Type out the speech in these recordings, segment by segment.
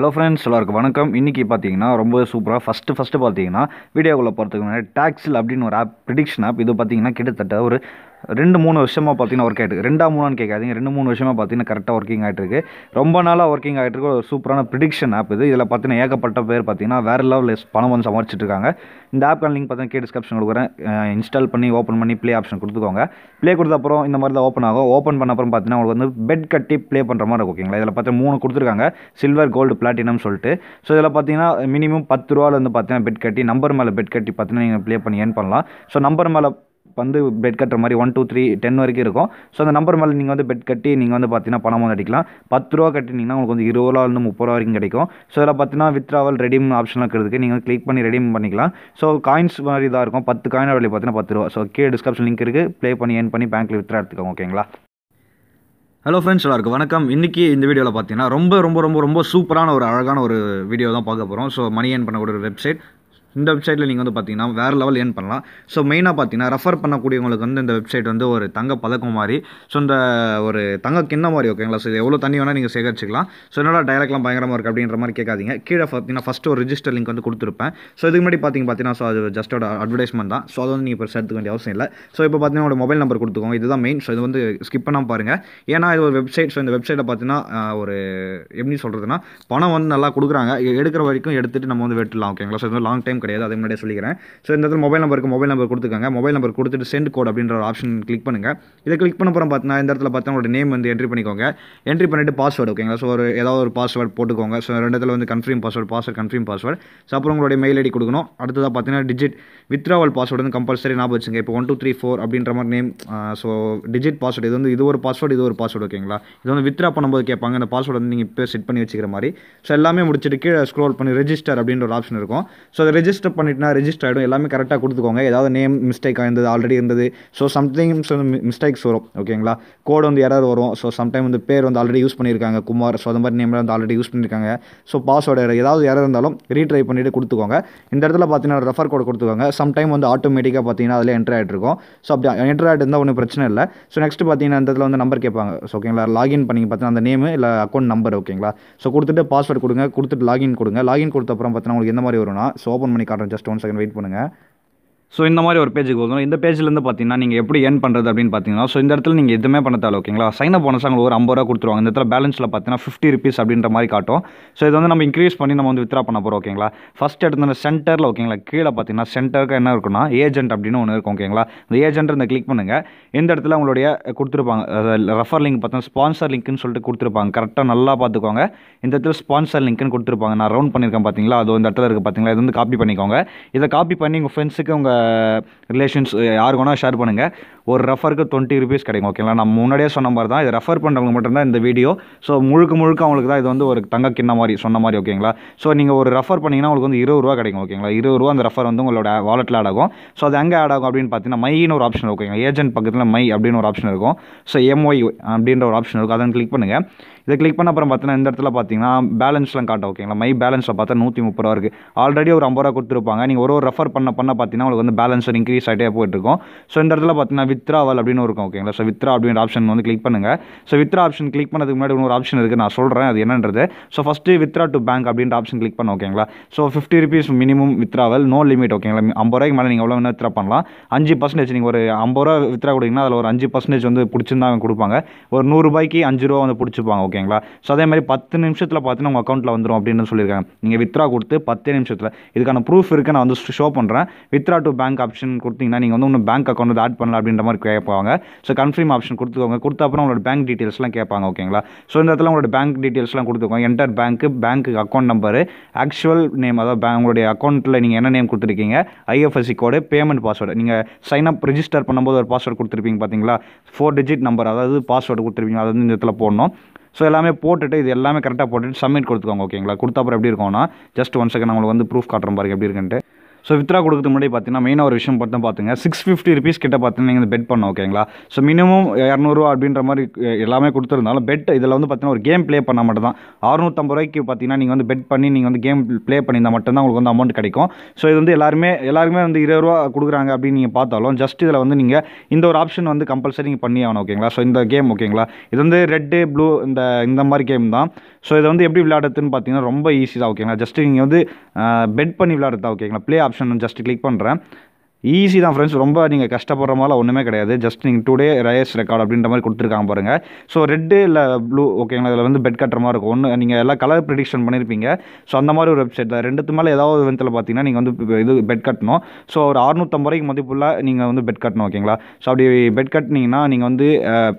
hello friends எல்லாருக்கும் வணக்கம் இன்றைக்கி பார்த்தீங்கன்னா ரொம்ப சூப்பராக ஃபஸ்ட்டு ஃபஸ்ட்டு பார்த்தீங்கன்னா வீடியோக்குள்ளே போகிறதுக்கு முன்னாடி டாக்ஸில் அப்படின்னு ஒரு ஆப் ப்ரிடிக்ஷன் ஆப் இது பார்த்தீங்கன்னா கிட்டத்தட்ட ஒரு ரெண்டு மூணு வருஷமாக பார்த்தீங்கன்னா ஒர்க் ஆகிட்டு ரெண்டாம் மூணான்னு கேட்காதீங்க ரெண்டு மூணு வருஷமாக பார்த்தீங்கன்னா கரெக்டாக ஒர்க்கிங் ஆகிட்டுருக்கு ரொம்ப நாளாக ஒர்க்கிங் ஆகிட்டு இருக்கு ஒரு சூப்பரான ப்ரிடிக்ஷன் ஆப் இது இதில் பார்த்தீங்கன்னா ஏகப்பட்ட பேர் பார்த்தீங்கன்னா வேறு லெவலில் பணம் வந்து சமாளிச்சுட்டு இந்த ஆப்க்கான லிங்க் பார்த்தீங்கன்னா கே டிஸ்கிரிப்ஷன் கொடுக்குறேன் இன்ஸ்டால் பண்ணி ஓப்பன் பண்ணி ப்ளே ஆப்ஷன் கொடுத்துக்கோங்க ப்ளே கொடுத்த அப்புறம் இந்த மாதிரி தான் ஓப்பன் ஆகும் ஓப்பன் பண்ண அப்புறம் பார்த்தீங்கன்னா உங்களுக்கு வந்து பெட் கட்டி ப்ளே பண்ணுற மாதிரி இருக்கும் ஓகேங்களா இதில் பார்த்தீங்கன்னா மூணு கொடுத்துருக்காங்க சில்வர் கோல்டு பிளாட்டினம் சொல்லிட்டு ஸோ இதில் பார்த்தீங்கன்னா மினிமம் பத்து ரூபாவில் வந்து பார்த்தீங்கன்னா பெட் கட்டி நம்பர் மேலே பெட் கட்டி பார்த்தீங்கன்னா நீங்கள் ப்ளே பண்ணி ஏர்ன் பண்ணலாம் ஸோ நம்பர் மேலே வந்து பெட் கட்டுற மாதிரி ஒன் டூ த்ரீ டென் வரைக்கும் இருக்கும் ஸோ அந்த நம்பர் மேலே நீங்கள் வந்து பெட் கட்டி நீங்கள் வந்து பார்த்தீங்கன்னா பணம் வந்து அடிக்கலாம் பத்து ரூபா கட்டினீங்கன்னா உங்களுக்கு வந்து இருபது ரூபாலேருந்து முப்பது ரூபா வரைக்கும் கிடைக்கும் ஸோ இதில் பார்த்தீங்கன்னா வித்ராவல் ரெடீம் ஆப்ஷன் இருக்கிறதுக்கு நீங்கள் கிளிக் பண்ணி ரெடீம் பண்ணிக்கலாம் ஸோ காயின்ஸ் மாதிரி தான் இருக்கும் பத்து காயின் வழி பார்த்தீங்கன்னா பத்து ரூபா ஸோ கீழே டிஸ்கிரிப்ஷன் லிங்க் இருக்குது ப்ளே பண்ணி ஏன் பண்ணி பேங்க்கில் வித்ரா எடுத்துக்கோங்க ஓகேங்களா ஹலோ ஃப்ரெண்ட்ஸ் எல்லாருக்கும் வணக்கம் இன்றைக்கி இந்த வீடியோவில் பார்த்தீங்கன்னா ரொம்ப ரொம்ப ரொம்ப ரொம்ப சூப்பரான ஒரு அழகான ஒரு வீடியோ தான் பார்க்க போகிறோம் ஸோ மணி ஏன் பண்ணக்கூடிய ஒரு வெப்சைட் இந்த வெப்சைட்டில் நீங்கள் வந்து பார்த்தீங்கன்னா வேறு லெவல் ஏர்ன் பண்ணலாம் ஸோ மெயினாக பார்த்தீங்கன்னா ரெஃபர் பண்ணக்கூடியவங்களுக்கு வந்து இந்த வெப்சைட் வந்து ஒரு தங்க பதக்கம் மாதிரி ஸோ இந்த ஒரு தங்க கிண்ண மாதிரி ஓகேங்களா ஸோ இது எவ்வளோ தண்ணி வேணால் நீங்கள் சேகரிச்சிக்கலாம் ஸோ என்னோட டைலாக்லாம் பயங்கரமாக இருக்குது அப்படின்ற மாதிரி கேட்காதீங்க கீழே பார்த்தீங்கன்னா ஃபஸ்ட்டு ஒரு ரிஜிஸ்டர் லிங்க் வந்து கொடுத்துருப்பேன் ஸோ இதுக்கு முன்னாடி பார்த்திங்க பார்த்தீங்கன்னா ஸோ அது ஜஸ்ட்டோட அட்வர்டைஸ்மெண்ட் தான் ஸோ அதை வந்து நீங்கள் இப்போ எடுத்துக்க வேண்டிய அவசியம் இல்லை ஸோ இப்போ பார்த்தீங்கன்னா ஒரு மொபைல் நம்பர் கொடுத்துக்கோங்க இதுதான் மெயின் ஸோ இது வந்து ஸ்கிப் பண்ணால் பாருங்கள் ஏன்னா இது ஒரு வெப்சைட் ஸோ இந்த வெப்சைட்டில் பார்த்தீங்கன்னா ஒரு எப்படி சொல்கிறதுனா பணம் வந்து நல்லா கொடுக்குறாங்க எடுக்கிற வரைக்கும் எடுத்துகிட்டு நம்ம வந்து வெட்டலாம் ஓகேங்களா ஸோ இது லாங் டைம் அவசியம் கிடையாது அதை முன்னாடியே சொல்லிக்கிறேன் ஸோ இந்த இடத்துல மொபைல் நம்பருக்கு மொபைல் நம்பர் கொடுத்துக்கோங்க மொபைல் நம்பர் கொடுத்துட்டு சென்ட் கோட் அப்படின்ற ஒரு ஆப்ஷன் கிளிக் பண்ணுங்கள் இதை கிளிக் பண்ண போகிறோம் பார்த்தீங்கன்னா இந்த இடத்துல பார்த்தா உங்களோட நேம் வந்து என்ட்ரி பண்ணிக்கோங்க என்ட்ரி பண்ணிட்டு பாஸ்வேர்டு ஓகேங்களா ஸோ ஒரு ஏதாவது ஒரு பாஸ்வேர்டு போட்டுக்கோங்க ஸோ ரெண்டு இடத்துல வந்து confirm password password confirm password so அப்புறம் உங்களுடைய மெயில் ஐடி கொடுக்கணும் அடுத்ததாக பார்த்தீங்கன்னா டிஜிட் வித்ராவல் பாஸ்வேர்டு வந்து கம்பல்சரி ஞாபகம் வச்சுங்க இப்போ ஒன் டூ த்ரீ ஃபோர் அப்படின்ற மாதிரி நேம் ஸோ டிஜிட் பாஸ்வேர்டு இது வந்து இது ஒரு பாஸ்வேர்டு இது ஒரு பாஸ்வேர்டு ஓகேங்களா இது வந்து வித்ரா பண்ணும்போது கேட்பாங்க அந்த பாஸ்வேர்டு வந்து நீங்கள் இப்போ செட் பண்ணி வச்சுக்கிற மாதிரி ஸோ எல்லாமே முடிச்சுட்டு கீழே ஸ்க்ரோல் பண்ணி ரெஜிஸ்டர் அப்படின்ற ஒரு ஆப்ஷன் இருக்கும் ஸோ ரெஜிஸ்டர் ரெஜிஸ்டர் பண்ணிட்டுனா ரெஜிஸ்டர் ஆகிடும் எல்லாமே கரெக்டாக கொடுத்துக்கோங்க ஏதாவது நேம் மிஸ்டேக் ஆயிருந்தது ஆல்ரெடி இருந்தது ஸோ சம்திங் வந்து மிஸ்டேக்ஸ் வரும் ஓகேங்களா கோடு வந்து எரர் வரும் ஸோ சம்டைம் வந்து பேர் வந்து ஆல்ரெடி யூஸ் பண்ணியிருக்காங்க குமார் ஸோ அந்த மாதிரி நேம்லாம் வந்து ஆல்ரெடி யூஸ் பண்ணியிருக்காங்க ஸோ பாஸ்வேர்டு எரர் ஏதாவது எரர் இருந்தாலும் ரீட்ரை பண்ணிவிட்டு கொடுத்துக்கோங்க இந்த இடத்துல பார்த்தீங்கன்னா ரெஃபர் கோடு கொடுத்துக்கோங்க சம்டைம் வந்து ஆட்டோமேட்டிக்காக பார்த்தீங்கன்னா அதில் என்ட்ரு ஆகிட்டு இருக்கும் ஸோ அப்படி என்ட்ரு ஆகிட்டு இருந்தால் ஒன்றும் பிரச்சனை இல்லை ஸோ நெக்ஸ்ட் பார்த்தீங்கன்னா இந்த இடத்துல வந்து நம்பர் கேட்பாங்க ஸோ ஓகேங்களா லாகின் பண்ணி பார்த்தீங்கன்னா அந்த நேம் இல்லை அக்கௌண்ட் நம்பர் ஓகேங்களா ஸோ கொடுத்துட்டு பாஸ்வேர்டு கொடுங்க கொடுத்துட்டு லாகின் கொடுங்க லாகின் கொடுத்த அப்புறம் பார்த்தீங்கன்னா உங்களுக்கு எந்த மாதிரி வரும்னா ஸோ ஓப்பன் பண்ணி காட்டுறேன் ஜஸ்ட் ஒன் செகண்ட் வெயிட் பண்ணுங்கள் ஸோ இந்த மாதிரி ஒரு பேஜுக்கு வந்துடும் இந்த பேஜ்லேருந்து பார்த்தீங்கன்னா நீங்கள் எப்படி ஏர்ன் பண்ணுறது அப்படின்னு பார்த்தீங்கன்னா ஸோ இந்த இடத்துல நீங்கள் எதுவுமே பண்ண ஓகேங்களா சைன் அப் உங்களுக்கு அவங்களுக்கு ஒரு ஐம்பது ரூபா கொடுத்துருவாங்க இந்த இடத்துல பேலன்ஸில் பார்த்தீங்கன்னா ஃபிஃப்டி ருபீஸ் அப்படின்ற மாதிரி காட்டும் ஸோ இதை வந்து நம்ம இன்க்ரீஸ் பண்ணி நம்ம வந்து வித்ரா பண்ண போகிறோம் ஓகேங்களா ஃபஸ்ட் எடுத்து சென்டரில் ஓகேங்களா கீழே பார்த்தீங்கன்னா சென்டருக்கு என்ன இருக்குன்னா ஏஜென்ட் அப்படின்னு ஒன்று இருக்கும் ஓகேங்களா இந்த ஏஜென்ட் இந்த கிளிக் பண்ணுங்கள் இந்த இடத்துல உங்களுடைய கொடுத்துருப்பாங்க ரெஃபர் லிங்க் பார்த்தீங்கன்னா ஸ்பான்சர் லிங்க்னு சொல்லிட்டு கொடுத்துருப்பாங்க கரெக்டாக நல்லா பார்த்துக்கோங்க இந்த இடத்துல ஸ்பான்சர் லிங்க்னு கொடுத்துருப்பாங்க நான் ரவுண்ட் பண்ணியிருக்கேன் பார்த்தீங்களா அது இந்த இடத்துல இருக்குது பார்த்தீங்களா இது வந்து காப்பி பண்ணிக்கோங்க இதை காப்பி பண்ணி உங்கள் ஃப்ரெண்ட்ஸுக்கு உங்கள் ரிலேஷன்ஸ் யாருக்கு வேணால் ஷேர் பண்ணுங்கள் ஒரு ரெஃபருக்கு டுவெண்ட்டி ருபீஸ் கிடைக்கும் ஓகேங்களா நம்ம முன்னாடியே சொன்ன மாதிரி தான் இது ரெஃபர் பண்ணுறவங்க மட்டும்தான் இந்த வீடியோ ஸோ முழுக்க முழுக்க அவங்களுக்கு தான் இது வந்து ஒரு தங்க கிண்ண மாதிரி சொன்ன மாதிரி ஓகேங்களா ஸோ நீங்கள் ஒரு ரெஃபர் பண்ணிங்கன்னா உங்களுக்கு வந்து இருபது ரூபா கிடைக்கும் ஓகேங்களா இருபது ரூபா அந்த ரெஃபர் வந்து உங்களோட வாலெட்டில் ஆட் ஆகும் ஸோ அது எங்கே ஆட் ஆகும் அப்படின்னு பார்த்தீங்கன்னா மையின்னு ஒரு ஆப்ஷன் ஓகேங்களா ஏஜென்ட் பக்கத்தில் மை அப்படின்னு ஒரு ஆப்ஷன் இருக்கும் ஸோ எம்ஒய் அப்படின்ற ஒரு ஆப்ஷன் இருக்கும் அதை கிளிக் பண்ணுங்கள் இதை கிளிக் பண்ண அப்புறம் பார்த்தீங்கன்னா இந்த இடத்துல பார்த்தீங்கன்னா பேலன்ஸ்லாம் காட்டும் ஓகேங்களா மை பேலன்ஸில் பார்த்தா நூற்றி முப்பது ரூபா இருக்குது ஆல்ரெடி ஒரு ஐம்பது ரூபா கொடுத்துருப்பாங்க நீங்கள் ஒரு ஒரு ரெஃபர் பண்ண பண்ண பார்த்தீங்கன்னா உங்களுக்கு வந்து பேலன்ஸ் இன்க்ரீஸ் ஆகிட்டே போயிட்டுருக்கும் ஸோ இந்த இடத்துல பார்த்தீங்கன்னா வித்ராவல் அப்படின்னு இருக்கும் ஓகேங்களா ஸோ வித்ரா அப்படின்ற ஆப்ஷன் வந்து கிளிக் பண்ணுங்கள் ஸோ வித்ரா ஆப்ஷன் கிளிக் பண்ணதுக்கு முன்னாடி இன்னொரு ஆப்ஷன் இருக்குது நான் சொல்கிறேன் அது என்னன்றது so first withdraw to bank அப்படின்ற ஆப்ஷன் கிளிக் பண்ண ஓகேங்களா so fifty rupees minimum withdrawal no limit ஓகேங்களா ஐம்பது ரூபாய்க்கு மேலே நீங்கள் எவ்வளோ வேணும் வித்ரா பண்ணலாம் அஞ்சு பர்சன்டேஜ் நீங்கள் ஒரு ஐம்பது ரூபா வித்ரா கொடுங்கன்னா அதில் ஒரு அஞ்சு பர்சன்டேஜ் வந்து பிடிச்சிருந்தா கொடுப்பாங்க ஒரு நூறுரூபாய்க்கு அஞ்சு ரூபா வந்து பிடிச்சிப்பாங்க ஓகே ஓகேங்களா ஸோ அதே மாதிரி பத்து நிமிஷத்தில் பார்த்தீங்கன்னா உங்கள் அக்கௌண்ட்டில் வந்துடும் அப்படின்னு சொல்லியிருக்காங்க நீங்கள் வித்ரா கொடுத்து பத்தே நிமிஷத்தில் இதுக்கான ப்ரூஃப் இருக்குது நான் வந்து ஷோ பண்ணுறேன் வித்ரா டு பேங்க் ஆப்ஷன் கொடுத்தீங்கன்னா நீங்கள் வந்து உங்கள் பேங்க் அக்கௌண்ட் வந்து ஆட் பண்ணல அப்படின்ற மாதிரி கேட்பாங்க ஸோ கன்ஃபார்ம் ஆப்ஷன் கொடுத்துக்கோங்க கொடுத்த அப்புறம் உங்களோட பேங்க் டீட்டெயில்ஸ்லாம் கேட்பாங்க ஓகேங்களா ஸோ இந்த இடத்துல உங்களோட பேங்க் டீட்டெயில்ஸ்லாம் கொடுத்துக்கோங்க enter bank bank account number actual name அதாவது பே உங்களுடைய அக்கௌண்ட்டில் நீங்கள் என்ன நேம் கொடுத்துருக்கீங்க ஐஎஃப்எஸ்சி கோடு பேமெண்ட் பாஸ்வேர்டு நீங்கள் சைன் அப் ரிஜிஸ்டர் பண்ணும்போது ஒரு பாஸ்வேர்டு கொடுத்துருப்பீங்க பார்த்தீங்களா ஃபோர் டிஜிட் நம்பர் அதாவது பாஸ்வேர்டு கொடுத்துருப்பீங்க அதாவது வந்து இந்த இடத்துல போடணும் ஸோ எல்லாமே போட்டுட்டு இது எல்லாமே கரெக்டாக போட்டுட்டு சப்மிட் கொடுத்துக்கோங்க ஓகேங்களா கொடுத்தப்பறம் எப்படி இருக்கும்னா ஜஸ்ட் ஒன் செகண்ட் நம்மளுக்கு வந்து ப்ரூஃப் காட்டுற பாருங்க எப்படி இருக்குன்ட்டு ஸோ வித்ரா கொடுக்குறது முன்னாடி பார்த்தீங்கன்னா மெயினாக ஒரு விஷயம் பார்த்தா பார்த்துங்க சிக்ஸ் ஃபிஃப்டி ருபீஸ் கிட்ட பார்த்தீங்கன்னா நீங்கள் பெட் பண்ணோம் ஓகேங்களா ஸோ மினிமம் இரநூறுவா அப்படின்ற மாதிரி எல்லாமே கொடுத்துருந்தாலும் பெட் இதில் வந்து பார்த்தீங்கன்னா ஒரு கேம் ப்ளே பண்ணால் மட்டும் தான் அறுநூற்றம்பது ரூபாய்க்கு பார்த்தீங்கன்னா நீங்கள் வந்து பெட் பண்ணி நீங்கள் வந்து கேம் ப்ளே பண்ணியிருந்தால் மட்டும்தான் உங்களுக்கு வந்து அமௌண்ட் கிடைக்கும் ஸோ இது வந்து எல்லாருமே எல்லாருமே வந்து இருபது ரூபா கொடுக்குறாங்க அப்படின்னு நீங்கள் பார்த்தாலும் ஜஸ்ட் இதில் வந்து நீங்கள் இந்த ஒரு ஆப்ஷன் வந்து கம்பல்சரி நீங்கள் பண்ணி ஆகணும் ஓகேங்களா ஸோ இந்த கேம் ஓகேங்களா இது வந்து ரெட்டு ப்ளூ இந்த இந்த மாதிரி கேம் தான் ஸோ இதை வந்து எப்படி விளையாடுறதுன்னு பார்த்தீங்கன்னா ரொம்ப ஈஸி தான் ஓகேங்களா ஜஸ்ட் நீங்கள் வந்து பெட் பண்ணி விளையாடுறதா ஓகேங்களா play option option just click பண்ணுறேன் ஈஸி தான் ஃப்ரெண்ட்ஸ் ரொம்ப நீங்கள் கஷ்டப்படுற மாதிரிலாம் ஒன்றுமே கிடையாது ஜஸ்ட் நீங்கள் டூ டே ரயஸ் ரெக்கார்டு அப்படின்ற மாதிரி கொடுத்துருக்காங்க பாருங்கள் ஸோ ரெட்டு இல்லை ப்ளூ ஓகேங்களா இதில் வந்து பெட் கட்டுற மாதிரி இருக்கும் ஒன்று நீங்கள் எல்லா கலர் ப்ரிடிக்ஷன் பண்ணியிருப்பீங்க ஸோ அந்த மாதிரி ஒரு வெப்சைட் தான் ரெண்டுத்து மேலே ஏதாவது விதத்தில் பார்த்தீங்கன்னா நீங்கள் வந்து இது பெட் கட்டணும் ஸோ ஒரு அறுநூற்றம்பது ரூபாய்க்கு மதிப்புள்ள நீங்கள் வந்து பெட் கட்டணும் ஓகேங்களா ஸோ அப்படி பெட் கட்டினீங்கன்னா நீங்கள் வந்து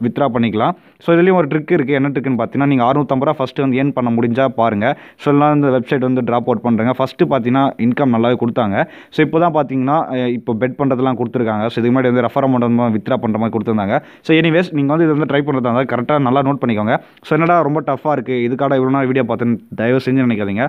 வித்ரா பண்ணிக்கலாம் ஸோ இதுலேயும் ஒரு ட்ரிக் இருக்குது என்ன ட்ரிக்குன்னு பார்த்தீங்கன்னா நீங்கள் அறுநூற்றம்பது ரூபா ஃபஸ்ட்டு வந்து ஏர்ன் பண்ண முடிஞ்சால் பாருங்கள் ஸோ எல்லாம் இந்த வெப்சைட் வந்து ட்ராப் அவுட் பண்ணுறேங்க ஃபஸ்ட்டு பார்த்தீங்கன்னா இன்கம் நல்லாவே கொடுத்தாங்க ஸோ இப்போ தான் பார்த்தீங்கன்னா இப்போ இப்போ பெட் பண்ணுறதுலாம் கொடுத்துருக்காங்க ஸோ இதுக்கு முன்னாடி வந்து ரெஃபர் அமௌண்ட் வித்ரா பண்ணுற மாதிரி கொடுத்துருந்தாங்க ஸோ எனிவேஸ் நீங்கள் வந்து இது வந்து ட்ரை பண்ணுறதா இருந்தால் கரெக்டாக நல்லா நோட் பண்ணிக்கோங்க ஸோ என்னடா ரொம்ப டஃபாக இருக்குது இதுக்காக இவ்வளோ நாள் வீடியோ பார்த்துன்னு தயவு செஞ்சு நினைக்காதீங்க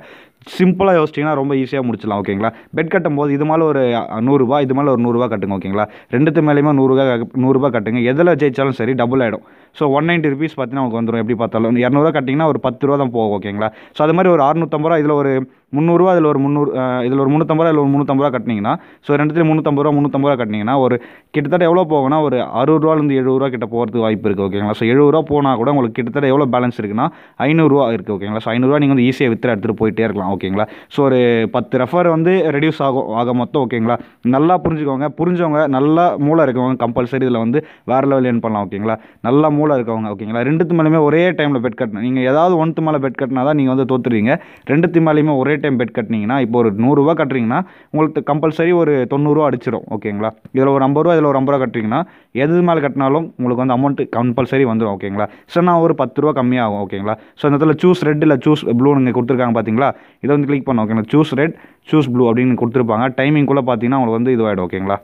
சிம்பிளாக யோசிச்சிங்கன்னா ரொம்ப ஈஸியாக முடிச்சலாம் ஓகேங்களா பெட் கட்டும் போது இது மேலே ஒரு நூறுரூவா இது மேலே ஒரு நூறுரூவா கட்டுங்க ஓகேங்களா ரெண்டுத்து மேலேயுமே நூறுரூவா நூறுரூவா கட்டுங்க எதில் ஜெயிச்சாலும் சரி டபுள் ஆகிடும் ஸோ ஒன் நைன்ட்டி ருபீஸ் பார்த்தீங்கன்னா உங்களுக்கு வந்துடும் எப்படி பார்த்தாலும் இரநூறுவா கட்டிங்கன்னா ஒரு பத்து ரூபா தான் போகும் ஓகேங்களா ஸோ அது மாதிரி ஒரு அறுநூத்தம்பது ரூபா இதில் ஒரு முந்நூறுரூவா அதில் ஒரு முந்நூறு இதில் ஒரு முந்நூற்றம்பது ரூபா இல்லை ஒரு முந்நூற்றம்பது ரூபா கட்டினீங்கன்னா ஸோ ரெண்டுத்துலையும் முந்நூற்றம்பது ரூபா முந்நூற்றம்பது ரூபா கட்டினீங்கன்னா ஒரு கிட்டத்தட்ட எவ்வளோ போகணும்னா ஒரு ரூபாலேருந்து எழுபது ரூபா கிட்ட போகிறதுக்கு வாய்ப்பு இருக்குது ஓகேங்களா ஸோ எழுபது ரூபா போனால் கூட உங்களுக்கு கிட்டத்தட்ட எவ்வளோ பேலன்ஸ் இருக்குன்னா ஐநூறுரூவா இருக்குது ஓகேங்களா ஸோ ஐநூறுரூவா நீங்கள் வந்து ஈஸியாக வித்திர எடுத்துகிட்டு போயிட்டே இருக்கலாம் ஓகேங்களா ஸோ ஒரு பத்து ரெஃபர் வந்து ரெடியூஸ் ஆகும் ஆக மொத்தம் ஓகேங்களா நல்லா புரிஞ்சுக்கோங்க புரிஞ்சவங்க நல்லா மூளை இருக்கவங்க கம்பல்சரி இதில் வந்து வேறு லெவல் ஏர்ன் பண்ணலாம் ஓகேங்களா நல்லா மூளை இருக்கவங்க ஓகேங்களா ரெண்டுத்து மேலேயுமே ஒரே டைமில் பெட் கட்டணும் நீங்கள் ஏதாவது ஒன்த்து மேலே பெட் கட்டினா தான் நீங்கள் வந்து தோற்றுருவீங்க ரெண்டுத்து மேலேயுமே ஒரே டைம் பெட் கட்டினீங்கன்னா இப்போ ஒரு நூறுரூவா கட்டுறீங்கன்னா உங்களுக்கு கம்பல்சரி ஒரு தொண்ணூறுரூவா அடிச்சிடும் ஓகேங்களா இதில் ஒரு ஐம்பது ரூபா இதில் ஒரு ஐம்பது ரூபா கட்டுறீங்கன்னா எது மேலே கட்டினாலும் உங்களுக்கு வந்து அமௌண்ட் கம்பல்சரி வந்துடும் ஓகேங்களா ஸோ நான் ஒரு பத்து ரூபா கம்மியாகும் ஓகேங்களா ஸோ இந்த இடத்துல சூஸ் ரெட் இல்லை சூஸ் ப்ளூ இங்கே கொடுத்துருக்காங்க பார்த்தீங்களா இதை வந்து கிளிக் பண்ண ஓகேங்களா சூஸ் ரெட் சூஸ் ப்ளூ அப்படின்னு கொடுத்துருப்பாங்க டைமிங்குள்ளே பார்த்தீங்கன்னா உங்களுக்கு வந்து இதுவாகிடும் ஓகேங்களா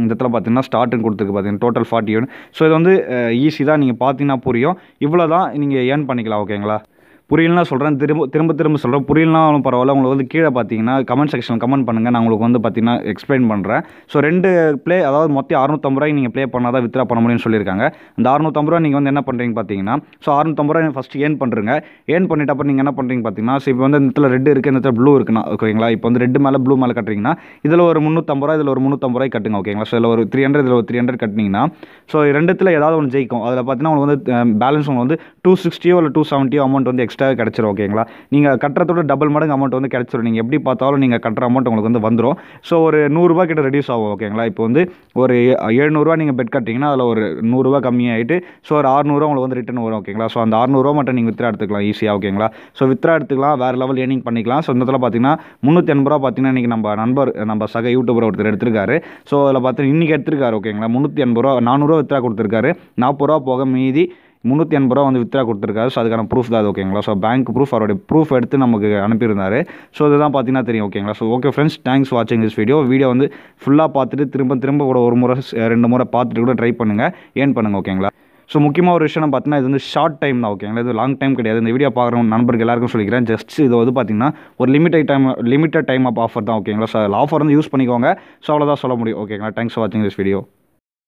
இந்த இடத்துல பார்த்தீங்கன்னா ஸ்டார்டிங் கொடுத்துருக்கு பார்த்தீங்கன்னா டோட்டல் ஃபார்ட்டி ஒன் ஸோ இது வந்து ஈஸி தான் நீங்கள் பார்த்தீங்கன்னா புரியும் இவ்வளோ தான் நீங்கள் ஏர்ன் பண்ணிக்கலாம் ஓகேங்களா புரியலன்னா சொல்கிறேன் திரும்ப திரும்ப திரும்ப சொல்கிறேன் புரியலனாலும் பரவாயில்ல உங்களுக்கு வந்து கீழே பார்த்தீங்கன்னா கமெண்ட் செக்ஷனில் கமெண்ட் பண்ணுங்கள் நான் உங்களுக்கு வந்து பார்த்தீங்கன்னா எக்ஸ்பிளைன் பண்ணுறேன் ஸோ ரெண்டு ப்ளே அதாவது மொத்தம் அறுநூத்தம்பது ரூபாய் நீங்கள் ப்ளே பண்ணால் தான் வித்ரா பண்ண முடியும்னு சொல்லியிருக்காங்க அந்த அறுநூத்தம்பது ரூபா நீங்கள் வந்து என்ன பண்ணுறீங்க பார்த்தீங்கன்னா ஸோ அறுநூத்தம்பது ரூபா ஃபஸ்ட்டு ஏன் பண்ணுறீங்க ஏன் பண்ணிட்டு அப்புறம் நீங்கள் என்ன பண்ணுறீங்க பார்த்தீங்கன்னா ஸோ இப்போ வந்து இந்த இடத்துல ரெட்டு இருக்குது இந்த இடத்துல ப்ளூ இருக்குண்ணா ஓகேங்களா இப்போ வந்து ரெட்டு மேலே ப்ளூ மேலே கட்டுறீங்கன்னா இதில் ஒரு முந்நூற்றம்பது ரூபா இதில் ஒரு முந்நூற்றம்பது ரூபாய் கட்டுங்க ஓகேங்களா ஸோ இதில் ஒரு த்ரீ ஹண்ட்ரட் இதில் ஒரு த்ரீ ஹண்ட்ரட் கட்டினீங்கன்னா ஸோ ரெண்டுத்தில் ஏதாவது ஒன்று ஜெயிக்கும் அதில் பார்த்தீங்கன்னா உங்களுக்கு வந்து பேலன்ஸ் உங்களுக்கு வந்து டூ சிக்ஸ்டியோ இல்லை டூ செவன்ட்டியோ அமௌண்ட் வந்து எக்ஸ்ட்ரா எக்ஸ்ட்ரா கிடச்சிரும் ஓகேங்களா நீங்கள் கட்டுறதோட டபுள் மடங்கு அமௌண்ட் வந்து கிடச்சிரும் நீங்கள் எப்படி பார்த்தாலும் நீங்கள் கட்டுற அமௌண்ட் உங்களுக்கு வந்து வந்துடும் ஸோ ஒரு நூறுரூவா கிட்ட ரெடியூஸ் ஆகும் ஓகேங்களா இப்போ வந்து ஒரு எழுநூறுவா நீங்கள் பெட் கட்டிங்கன்னா அதில் ஒரு நூறுரூவா கம்மியாகிட்டு ஸோ ஒரு அறுநூறுவா உங்களுக்கு வந்து ரிட்டன் வரும் ஓகேங்களா ஸோ அந்த அறுநூறுவா மட்டும் நீங்கள் வித்ரா எடுத்துக்கலாம் ஈஸியாக ஓகேங்களா ஸோ வித்ரா எடுத்துக்கலாம் வேறு லெவல் ஏர்னிங் பண்ணிக்கலாம் ஸோ இந்த இடத்துல பார்த்தீங்கன்னா முந்நூற்றி எண்பது ரூபா பார்த்தீங்கன்னா இன்றைக்கி நம்ம நண்பர் நம்ம சக யூடியூபர் ஒருத்தர் எடுத்திருக்காரு ஸோ அதில் பார்த்தீங்கன்னா இன்றைக்கி எடுத்திருக்காரு ஓகேங்களா முந்நூற்றி எண்பது ரூபா நானூறுரூவா வித்ரா கொடுத்துருக்காரு நாற்பது ரூபா போக மீதி முந்நூற்றி எண்பது ரூபா வந்து வித்ரா கொடுத்துருக்காரு ஸோ அதுக்கான ப்ரூஃப் தான் அது ஓகேங்களா ஸோ பேங்க் ப்ரூஃப் அவருடைய ப்ரூஃப் எடுத்து நமக்கு அனுப்பியிருந்தார் ஸோ இதுதான் பார்த்தீங்கன்னா தெரியும் ஓகேங்களா ஸோ ஓகே ஃப்ரெண்ட்ஸ் தேங்க்ஸ் வாட்சிங் திஸ் வீடியோ வீடியோ வந்து ஃபுல்லாக பார்த்துட்டு திரும்ப திரும்ப கூட ஒரு முறை ரெண்டு முறை பார்த்துட்டு கூட ட்ரை பண்ணுங்கள் ஏன் பண்ணுங்கள் ஓகேங்களா ஸோ முக்கியமாக ஒரு விஷயம் பார்த்தீங்கன்னா இது வந்து ஷார்ட் டைம் தான் ஓகேங்களா இது லாங் டைம் கிடையாது இந்த வீடியோ பார்க்குற நண்பர்கள் எல்லாருக்கும் சொல்லிக்கிறேன் ஜஸ்ட் இது வந்து பார்த்தீங்கன்னா ஒரு limited time limited time of offer தான் ஓகேங்களா ஸோ ஆஃபர் வந்து யூஸ் பண்ணிக்கோங்க ஸோ அவ்வளோதான் சொல்ல முடியும் ஓகேங்களா தேங்க்ஸ் ஃபார் வாட்சிங் திஸ் வீடியோ